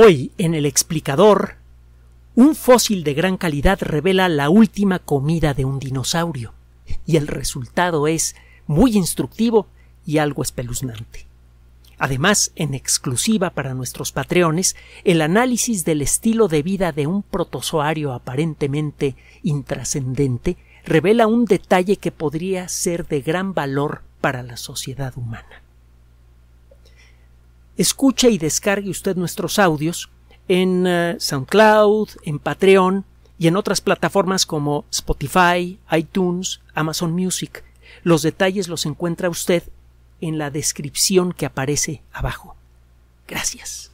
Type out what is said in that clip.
Hoy, en el explicador, un fósil de gran calidad revela la última comida de un dinosaurio, y el resultado es muy instructivo y algo espeluznante. Además, en exclusiva para nuestros patreones, el análisis del estilo de vida de un protozoario aparentemente intrascendente revela un detalle que podría ser de gran valor para la sociedad humana. Escuche y descargue usted nuestros audios en eh, SoundCloud, en Patreon y en otras plataformas como Spotify, iTunes, Amazon Music. Los detalles los encuentra usted en la descripción que aparece abajo. Gracias.